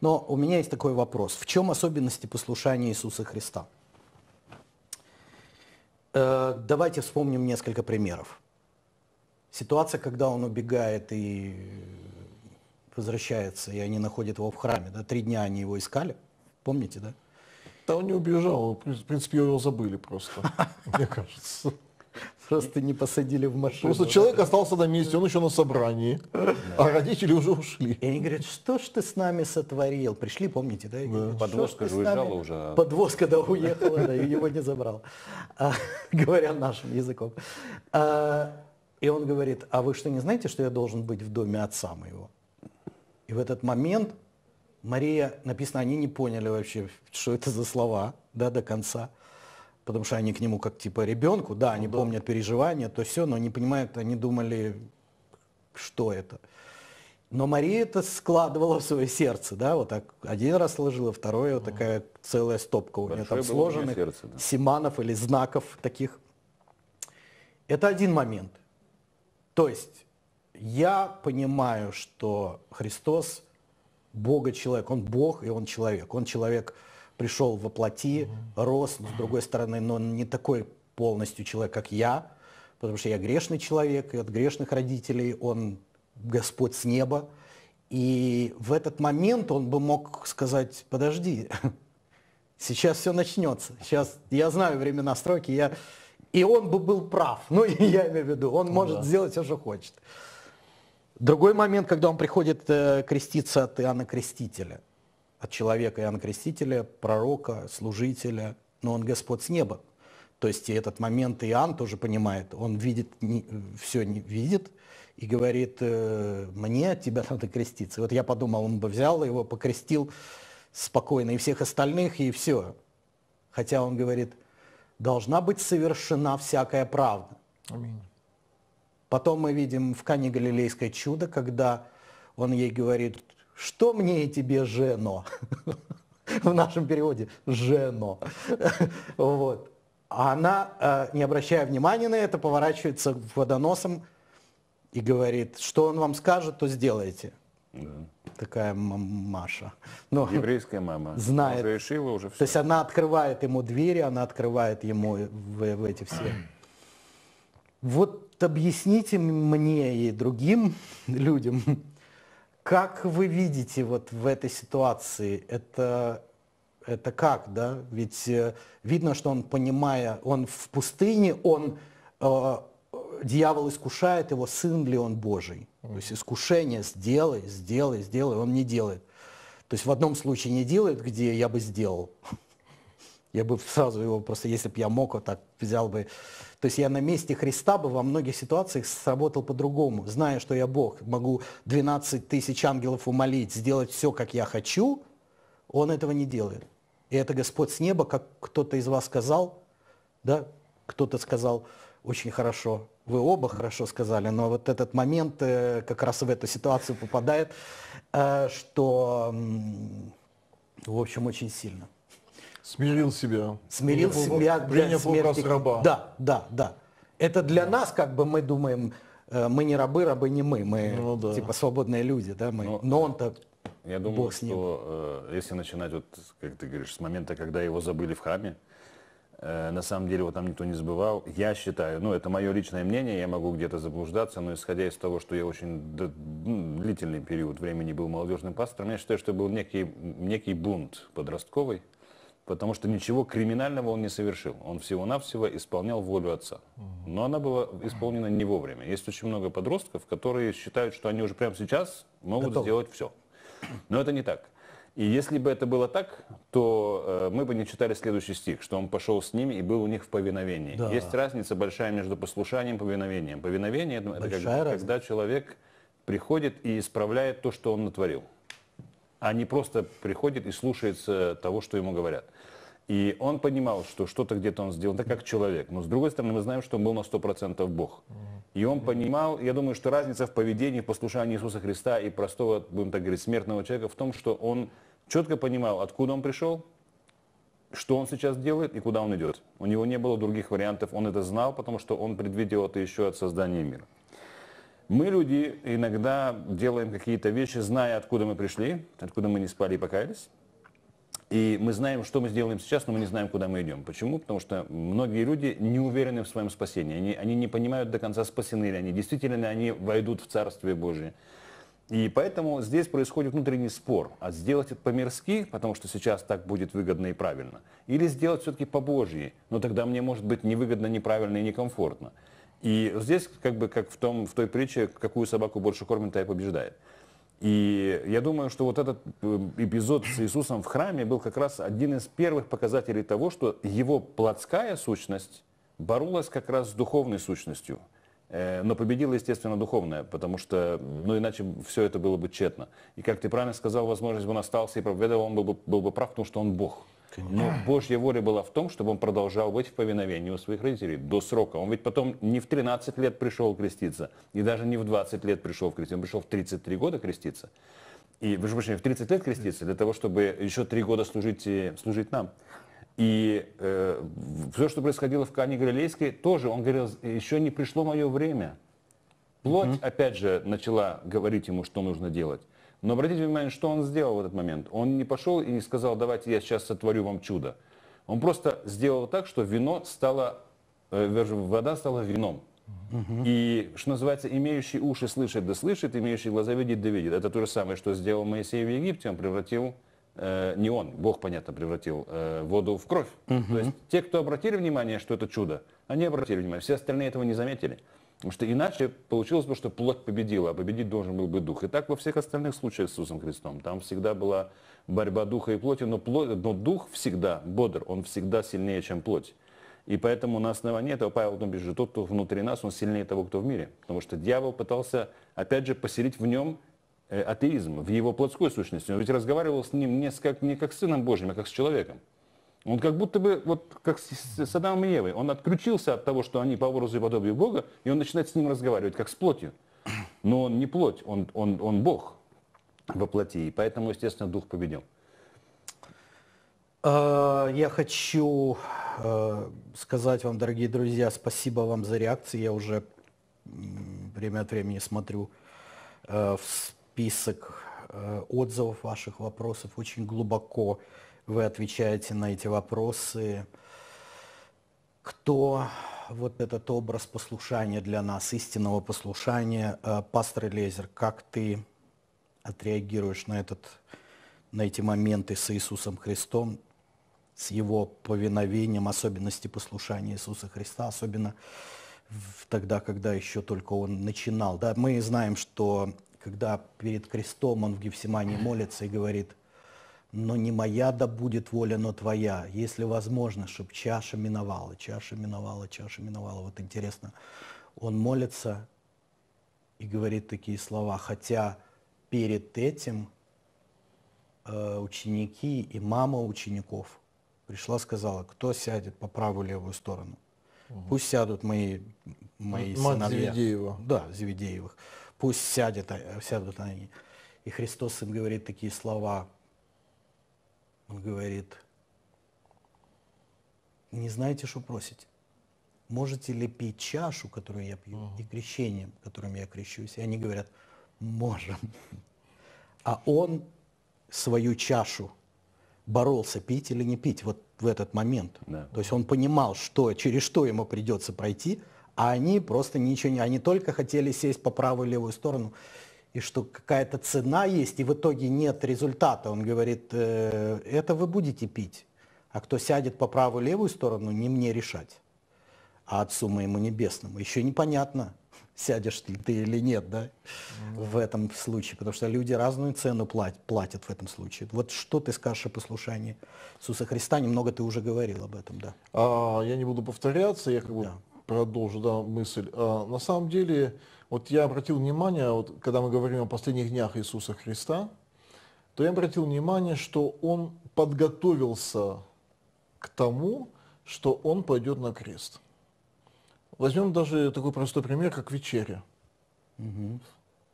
Но у меня есть такой вопрос. В чем особенности послушания Иисуса Христа? Э, давайте вспомним несколько примеров. Ситуация, когда он убегает и возвращается, и они находят его в храме. Да? Три дня они его искали. Помните, да? Да он не убежал, в принципе, его забыли просто, мне кажется. Просто не посадили в машину. Просто человек остался на месте, он еще на собрании, а родители уже ушли. И они говорят, что ж ты с нами сотворил? Пришли, помните, да? Подвозка же уезжала уже. А? Подвозка, да, уехала, да, и его не забрал, а, говоря нашим языком. А, и он говорит, а вы что, не знаете, что я должен быть в доме отца моего? И в этот момент Мария, написано, они не поняли вообще, что это за слова, да, до конца потому что они к нему как типа ребенку, да, они ну, да. помнят переживания, то все, но не понимают, они думали, что это. Но Мария это складывала в свое сердце, да, вот так один раз сложила, второе, вот такая целая стопка у нее там сложенных сердце, да. симанов или знаков таких. Это один момент. То есть я понимаю, что Христос – Бога человек, он Бог и он человек. Он человек – пришел во плоти, рос, с другой стороны, но не такой полностью человек, как я, потому что я грешный человек, и от грешных родителей он Господь с неба. И в этот момент он бы мог сказать, подожди, сейчас все начнется. Сейчас я знаю времена сроки, я... и он бы был прав. Ну, я имею в виду, он ну, может да. сделать все, что хочет. Другой момент, когда он приходит э, креститься от Иоанна Крестителя – от человека Иоанна Крестителя, пророка, служителя, но он Господь с неба. То есть и этот момент Иоанн тоже понимает, он видит, не, все не видит и говорит, «Э, мне от тебя надо креститься. вот я подумал, он бы взял его, покрестил спокойно и всех остальных, и все. Хотя он говорит, должна быть совершена всякая правда. Аминь. Потом мы видим в Кане Галилейское чудо, когда он ей говорит, что мне и тебе, жено? В нашем переводе жено. Вот. А она, э, не обращая внимания на это, поворачивается водоносом и говорит, что он вам скажет, то сделайте. Да. Такая мамаша. Ну, Еврейская мама. Знает. Уже решила, уже все. То есть она открывает ему двери, она открывает ему в, в эти все. Вот объясните мне и другим людям, как вы видите вот в этой ситуации? Это, это как, да? Ведь э, видно, что он, понимая, он в пустыне, он, э, дьявол искушает его, сын ли он Божий. То есть искушение «сделай, сделай, сделай» он не делает. То есть в одном случае не делает, где я бы сделал, я бы сразу его просто, если бы я мог, вот так взял бы. То есть я на месте Христа бы во многих ситуациях сработал по-другому. Зная, что я Бог, могу 12 тысяч ангелов умолить, сделать все, как я хочу, он этого не делает. И это Господь с неба, как кто-то из вас сказал, да, кто-то сказал очень хорошо, вы оба хорошо сказали, но вот этот момент э, как раз в эту ситуацию попадает, э, что, в общем, очень сильно. Смирил себя. Смирил принял себя образ, для принял смерти. раба. Да, да, да. Это для да. нас, как бы мы думаем, э, мы не рабы, рабы не мы, мы ну, да. типа свободные люди, да, мы. Но, ну, Но он-то я думаю, Бог с ним. что э, если начинать, вот, как ты говоришь, с момента, когда его забыли в храме, э, на самом деле его там никто не забывал. Я считаю, ну это мое личное мнение, я могу где-то заблуждаться, но исходя из того, что я очень д- ну, длительный период времени был молодежным пастором, я считаю, что был некий, некий бунт подростковый, потому что ничего криминального он не совершил. Он всего-навсего исполнял волю отца. Но она была исполнена не вовремя. Есть очень много подростков, которые считают, что они уже прямо сейчас могут Готов. сделать все. Но это не так. И если бы это было так, то э, мы бы не читали следующий стих, что он пошел с ними и был у них в повиновении. Да. Есть разница большая между послушанием и повиновением. Повиновение это как, когда человек приходит и исправляет то, что он натворил, а не просто приходит и слушается того, что ему говорят. И он понимал, что что-то где-то он сделал, так как человек. Но с другой стороны, мы знаем, что он был на 100% Бог. И он понимал, я думаю, что разница в поведении, в послушании Иисуса Христа и простого, будем так говорить, смертного человека в том, что он четко понимал, откуда он пришел, что он сейчас делает и куда он идет. У него не было других вариантов, он это знал, потому что он предвидел это еще от создания мира. Мы, люди, иногда делаем какие-то вещи, зная, откуда мы пришли, откуда мы не спали и покаялись. И мы знаем, что мы сделаем сейчас, но мы не знаем, куда мы идем. Почему? Потому что многие люди не уверены в своем спасении. Они, они не понимают до конца, спасены ли они. Действительно ли они войдут в Царствие Божие. И поэтому здесь происходит внутренний спор. А сделать это по-мирски, потому что сейчас так будет выгодно и правильно. Или сделать все-таки по-божьи, но тогда мне может быть невыгодно, неправильно и некомфортно. И здесь как бы как в, том, в той притче, какую собаку больше кормит, та и побеждает. И я думаю, что вот этот э, эпизод с Иисусом в храме был как раз один из первых показателей того, что его плотская сущность боролась как раз с духовной сущностью. Э, но победила, естественно, духовная, потому что, ну, иначе все это было бы тщетно. И, как ты правильно сказал, возможность бы он остался и проповедовал, он был бы, был бы прав, потому что он Бог. Но Божья воля была в том, чтобы он продолжал быть в повиновении у своих родителей до срока. Он ведь потом не в 13 лет пришел креститься, и даже не в 20 лет пришел креститься, он пришел в 33 года креститься. И, вы же прощения, в 30 лет креститься для того, чтобы еще 3 года служить, э, служить нам. И э, все, что происходило в Кане Галилейской, тоже, он говорил, еще не пришло мое время. Плоть, угу. опять же, начала говорить ему, что нужно делать. Но обратите внимание, что он сделал в этот момент. Он не пошел и не сказал, давайте я сейчас сотворю вам чудо. Он просто сделал так, что вино стало, э, вода стала вином. И, что называется, имеющий уши слышит да слышит, имеющий глаза видит да видит. Это то же самое, что сделал Моисей в Египте, он превратил, э, не он, Бог, понятно, превратил э, воду в кровь. Угу. То есть те, кто обратили внимание, что это чудо, они обратили внимание, все остальные этого не заметили. Потому что иначе получилось бы, что плоть победила, а победить должен был бы дух. И так во всех остальных случаях с Иисусом Христом. Там всегда была борьба духа и плоти, но, плоть, но дух всегда бодр, он всегда сильнее, чем плоть. И поэтому на основании этого Павел потом пишет, тот, кто внутри нас, он сильнее того, кто в мире. Потому что дьявол пытался, опять же, поселить в нем э, атеизм, в его плотской сущности. Он ведь разговаривал с ним не как, не как с Сыном Божьим, а как с человеком. Он как будто бы, вот как с Саддамом и Евой, он отключился от того, что они по образу и подобию Бога, и он начинает с ним разговаривать, как с плотью. Но он не плоть, он, он, он Бог во плоти, и поэтому, естественно, Дух победил. А, я хочу а, сказать вам, дорогие друзья, спасибо вам за реакции. Я уже время от времени смотрю а, в список отзывов ваших вопросов очень глубоко вы отвечаете на эти вопросы, кто вот этот образ послушания для нас, истинного послушания, э, пастор Лезер, как ты отреагируешь на, этот, на эти моменты с Иисусом Христом, с его повиновением, особенности послушания Иисуса Христа, особенно тогда, когда еще только он начинал. Да, мы знаем, что когда перед крестом он в Гефсимании молится и говорит, но не моя да будет воля, но твоя, если возможно, чтобы чаша миновала, чаша миновала, чаша миновала. Вот интересно, он молится и говорит такие слова, хотя перед этим э, ученики и мама учеников пришла, сказала, кто сядет по правую левую сторону. Угу. Пусть сядут мои, мои Мать сыновья. Зеведеева. Да, Зеведеевых. Пусть сядет, э, сядут они. И Христос им говорит такие слова, он говорит, не знаете, что просите. Можете ли пить чашу, которую я пью, uh-huh. и крещением, которым я крещусь? И они говорят, можем. А он свою чашу боролся, пить или не пить, вот в этот момент. Да. То есть он понимал, что, через что ему придется пройти, а они просто ничего не... Они только хотели сесть по правую и левую сторону и что какая-то цена есть, и в итоге нет результата. Он говорит, «Э, это вы будете пить, а кто сядет по правую левую сторону, не мне решать, а Отцу моему небесному. Еще непонятно, сядешь ли ты или нет, да, в этом случае, потому что люди разную цену платят, платят в этом случае. Вот что ты скажешь о послушании Иисуса Христа? Немного ты уже говорил об этом, да. А, я не буду повторяться, я как бы да. продолжу да, мысль. А, на самом деле, вот я обратил внимание, вот, когда мы говорим о последних днях Иисуса Христа, то я обратил внимание, что он подготовился к тому, что он пойдет на крест. Возьмем даже такой простой пример, как вечеря. Угу.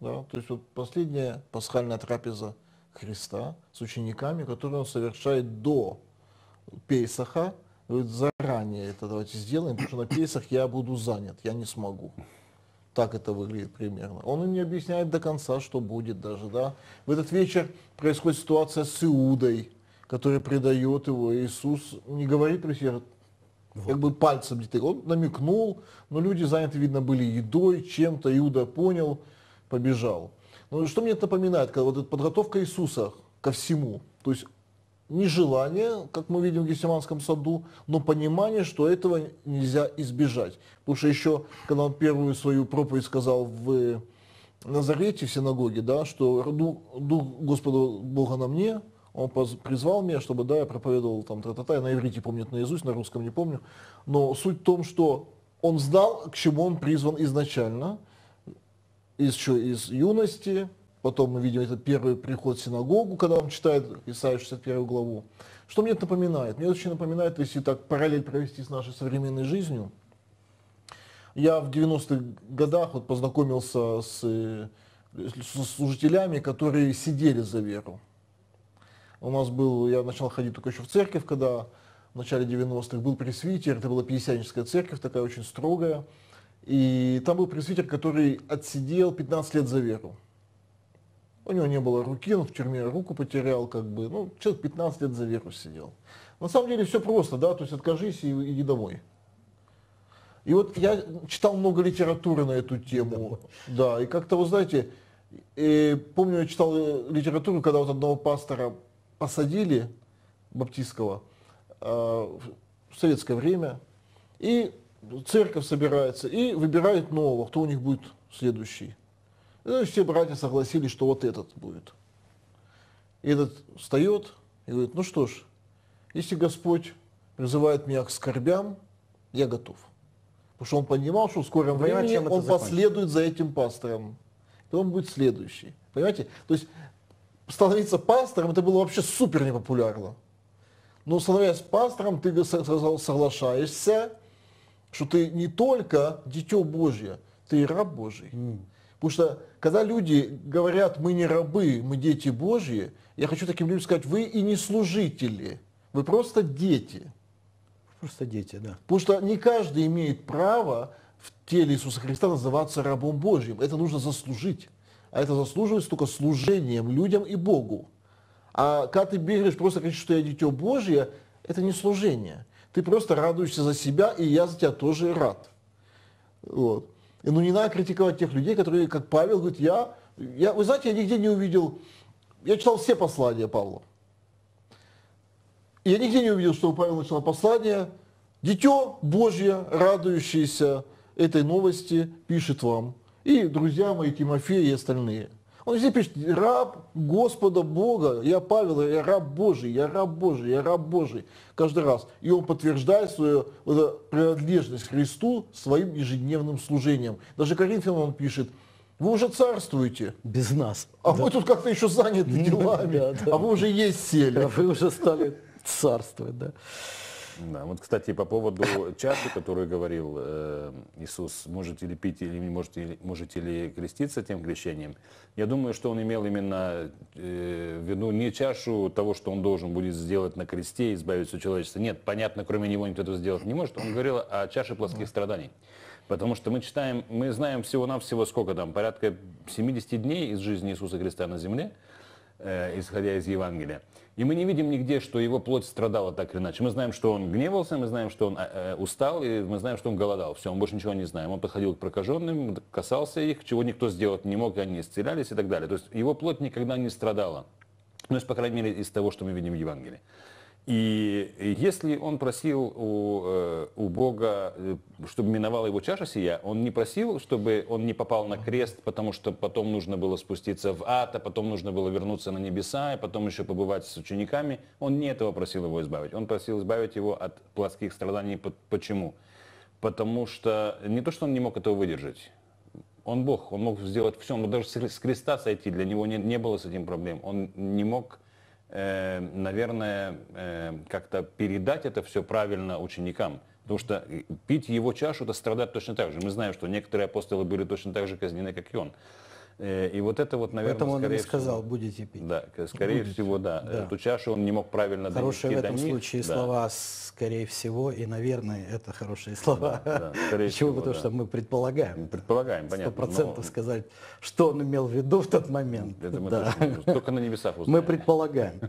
Да, то есть вот последняя пасхальная трапеза Христа с учениками, которую он совершает до Пейсаха, говорит, заранее это давайте сделаем, потому что на Пейсах я буду занят, я не смогу так это выглядит примерно. Он им не объясняет до конца, что будет даже, да. В этот вечер происходит ситуация с Иудой, который предает его. Иисус не говорит про себя, вот. как бы пальцем детей. Он намекнул, но люди заняты, видно, были едой, чем-то. Иуда понял, побежал. Но ну что мне напоминает, когда вот эта подготовка Иисуса ко всему. То есть не желание, как мы видим в Гефсиманском саду, но понимание, что этого нельзя избежать. Потому что еще, когда он первую свою проповедь сказал в Назарете, в синагоге, да, что дух, дух Господа Бога на мне, он призвал меня, чтобы, да, я проповедовал там тра-та-та, я на иврите помню наизусть, на русском не помню, но суть в том, что он знал, к чему он призван изначально, из, еще, из юности, Потом мы видим этот первый приход в синагогу, когда он читает Исаия 61 главу. Что мне это напоминает? Мне очень напоминает, если так параллель провести с нашей современной жизнью. Я в 90-х годах вот познакомился с, э, с служителями, которые сидели за веру. У нас был, я начал ходить только еще в церковь, когда в начале 90-х был пресвитер, это была пятидесятническая церковь, такая очень строгая. И там был пресвитер, который отсидел 15 лет за веру у него не было руки, он в тюрьме руку потерял, как бы, ну, человек 15 лет за веру сидел. На самом деле все просто, да, то есть откажись и иди домой. И вот я читал много литературы на эту тему, да, и как-то, вы знаете, и э, помню, я читал э, литературу, когда вот одного пастора посадили, баптистского, э, в советское время, и церковь собирается, и выбирает нового, кто у них будет следующий. Ну, все братья согласились, что вот этот будет. И этот встает и говорит, ну что ж, если Господь призывает меня к скорбям, я готов. Потому что он понимал, что в скором Вы времени он последует за этим пастором. И он будет следующий. Понимаете? То есть становиться пастором, это было вообще супер непопулярно. Но становясь пастором, ты соглашаешься, что ты не только дитё Божье, ты и раб Божий. Mm. Потому что когда люди говорят, мы не рабы, мы дети Божьи, я хочу таким людям сказать, вы и не служители, вы просто дети. Просто дети, да. Потому что не каждый имеет право в теле Иисуса Христа называться рабом Божьим. Это нужно заслужить. А это заслуживается только служением людям и Богу. А когда ты бегаешь, просто говоришь, что я дитё Божье, это не служение. Ты просто радуешься за себя, и я за тебя тоже рад. Вот. И ну не надо критиковать тех людей, которые, как Павел, говорит, я, я, вы знаете, я нигде не увидел, я читал все послания Павла. И я нигде не увидел, что у Павел начал послание. Дитё Божье, радующееся этой новости, пишет вам. И друзья мои, Тимофей и остальные. Он здесь пишет, раб Господа Бога, я Павел, я раб Божий, я раб Божий, я раб Божий, каждый раз. И он подтверждает свою вот, принадлежность Христу своим ежедневным служением. Даже Коринфянам он пишет, вы уже царствуете. Без нас. А да. вы тут как-то еще заняты делами. Да, да. А вы уже есть сели. А вы уже стали царствовать, да. Да, вот, кстати, по поводу чаши, которую говорил э, Иисус, можете ли пить или не можете, можете ли креститься тем крещением, я думаю, что он имел именно э, в виду не чашу того, что он должен будет сделать на кресте, избавиться от человечества. Нет, понятно, кроме него никто этого сделать не может. Он говорил о чаше плоских страданий. Потому что мы читаем, мы знаем всего-навсего сколько там, порядка 70 дней из жизни Иисуса Христа на земле. Э, исходя из Евангелия. И мы не видим нигде, что его плоть страдала так или иначе. Мы знаем, что он гневался, мы знаем, что он э, э, устал, и мы знаем, что он голодал. Все, мы больше ничего не знаем. Он подходил к прокаженным, касался их, чего никто сделать не мог, и они исцелялись и так далее. То есть его плоть никогда не страдала. Ну, есть, по крайней мере, из того, что мы видим в Евангелии. И если он просил у, э, у Бога, э, чтобы миновала его чаша сия, он не просил, чтобы он не попал на крест, потому что потом нужно было спуститься в ад, а потом нужно было вернуться на небеса, и потом еще побывать с учениками. Он не этого просил его избавить. Он просил избавить его от плотских страданий. Почему? Потому что не то, что он не мог этого выдержать. Он Бог, он мог сделать все, но даже с креста сойти, для него не, не было с этим проблем. Он не мог Э, наверное, э, как-то передать это все правильно ученикам. Потому что э, пить его чашу – это страдать точно так же. Мы знаем, что некоторые апостолы были точно так же казнены, как и он. Э, и вот это вот, наверное, Поэтому он и сказал, всего, будете пить. Да, скорее будете. всего, да. да. Эту чашу он не мог правильно Хорошие донести в этом случае да. слова, скорее всего, и, наверное, это хорошие слова. Да, да, Почему? Всего, Потому да. что мы предполагаем. Мы предполагаем, понятно. Сто процентов сказать, что он имел в виду в тот момент. Это мы да. Только на небесах узнаем. Мы предполагаем.